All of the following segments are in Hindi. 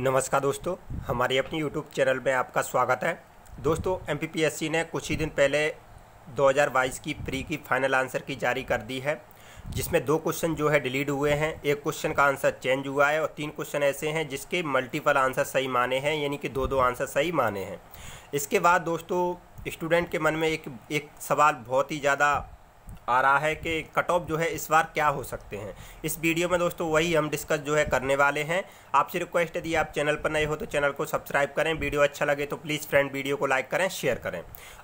नमस्कार दोस्तों हमारे अपने YouTube चैनल में आपका स्वागत है दोस्तों एम ने कुछ ही दिन पहले 2022 की प्री की फाइनल आंसर की जारी कर दी है जिसमें दो क्वेश्चन जो है डिलीट हुए हैं एक क्वेश्चन का आंसर चेंज हुआ है और तीन क्वेश्चन ऐसे हैं जिसके मल्टीपल आंसर सही माने हैं यानी कि दो दो आंसर सही माने हैं इसके बाद दोस्तों स्टूडेंट के मन में एक एक सवाल बहुत ही ज़्यादा आ रहा है कि कट ऑफ जो है इस बार क्या हो सकते हैं इस वीडियो में दोस्तों वही हम डिस्कस जो है करने वाले हैं आपसे रिक्वेस्ट है यदि आप चैनल पर नए हो तो चैनल को सब्सक्राइब करें वीडियो अच्छा लगे तो प्लीज़ फ्रेंड वीडियो को लाइक करें शेयर करें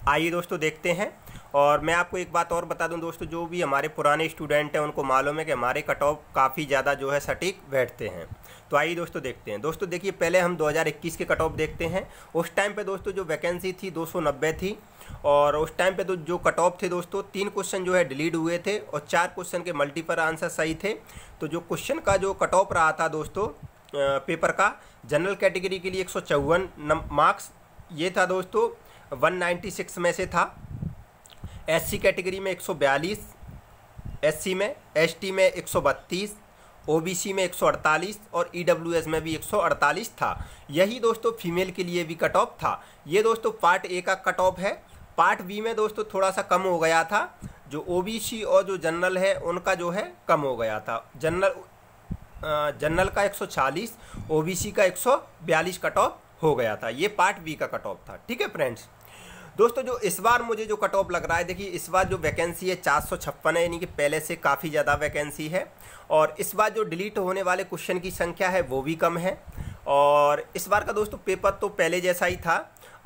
आइए दोस्तों देखते हैं और मैं आपको एक बात और बता दूँ दोस्तों जो भी हमारे पुराने स्टूडेंट हैं उनको मालूम है कि हमारे कट ऑफ काफ़ी ज़्यादा जो है सटीक बैठते हैं तो आइए दोस्तों देखते हैं दोस्तों देखिए पहले हम 2021 के कट ऑफ देखते हैं उस टाइम पे दोस्तों जो वैकेंसी थी 290 थी और उस टाइम पे तो जो कट ऑफ थे दोस्तों तीन क्वेश्चन जो है डिलीट हुए थे और चार क्वेश्चन के मल्टीपल आंसर सही थे तो जो क्वेश्चन का जो कट ऑफ रहा था दोस्तों पेपर का जनरल कैटेगरी के लिए एक मार्क्स ये था दोस्तों 196 में से था एससी कैटेगरी में 142 एससी में एसटी में 132 ओबीसी में 148 और ईडब्ल्यूएस e में भी 148 था यही दोस्तों फीमेल के लिए भी कट ऑफ था ये दोस्तों पार्ट ए का कट ऑफ है पार्ट बी में दोस्तों थोड़ा सा कम हो गया था जो ओबीसी और जो जनरल है उनका जो है कम हो गया था जनरल जनरल का 140 ओबीसी का 142 कट ऑफ हो गया था ये पार्ट बी का कट ऑफ था ठीक है फ्रेंड्स दोस्तों जो इस बार मुझे जो कट ऑफ लग रहा है देखिए इस बार जो वैकेंसी है चार सौ छप्पन है यानी कि पहले से काफ़ी ज़्यादा वैकेंसी है और इस बार जो डिलीट होने वाले क्वेश्चन की संख्या है वो भी कम है और इस बार का दोस्तों पेपर तो पहले जैसा ही था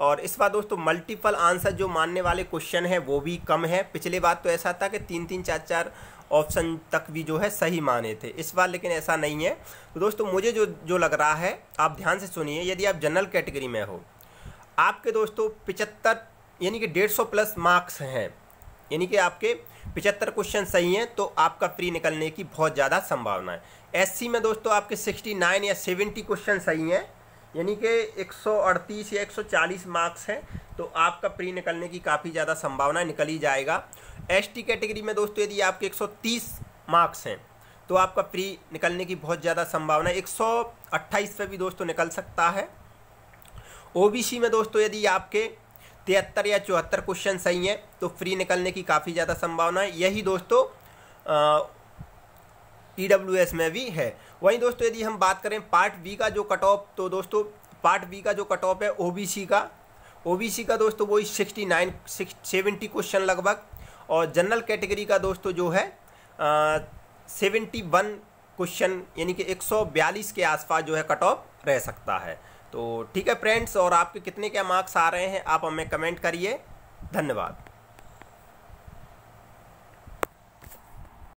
और इस बार दोस्तों मल्टीपल आंसर जो मानने वाले क्वेश्चन हैं वो भी कम है पिछले बार तो ऐसा था कि तीन तीन चार चार ऑप्शन तक भी जो है सही माने थे इस बार लेकिन ऐसा नहीं है तो दोस्तों मुझे जो जो लग रहा है आप ध्यान से सुनिए यदि आप जनरल कैटेगरी में हो आपके दोस्तों पिचहत्तर यानी कि डेढ़ सौ प्लस मार्क्स हैं यानी कि आपके पिचहत्तर क्वेश्चन सही हैं तो आपका फ्री निकलने की बहुत ज़्यादा संभावना है एससी में दोस्तों आपके सिक्सटी नाइन या सेवेंटी क्वेश्चन सही हैं यानी कि 138 या 140 मार्क्स हैं तो आपका प्री निकलने की काफ़ी ज़्यादा संभावना निकल ही जाएगा एस कैटेगरी में दोस्तों यदि आपके 130 मार्क्स हैं तो आपका प्री निकलने की बहुत ज़्यादा संभावना एक सौ पे भी दोस्तों निकल सकता है ओबीसी में दोस्तों यदि आपके तिहत्तर या चौहत्तर क्वेश्चन सही हैं तो फ्री निकलने की काफ़ी ज़्यादा संभावना है यही दोस्तों ई में भी है वहीं दोस्तों यदि हम बात करें पार्ट बी का जो कट ऑफ तो दोस्तों पार्ट बी का जो कट ऑफ है ओ का ओ का दोस्तों वही सिक्सटी नाइन सेवेंटी क्वेश्चन लगभग और जनरल कैटेगरी का दोस्तों जो है सेवेंटी वन क्वेश्चन यानी कि एक सौ बयालीस के आसपास जो है कट ऑफ रह सकता है तो ठीक है फ्रेंड्स और आपके कितने क्या मार्क्स आ रहे हैं आप हमें कमेंट करिए धन्यवाद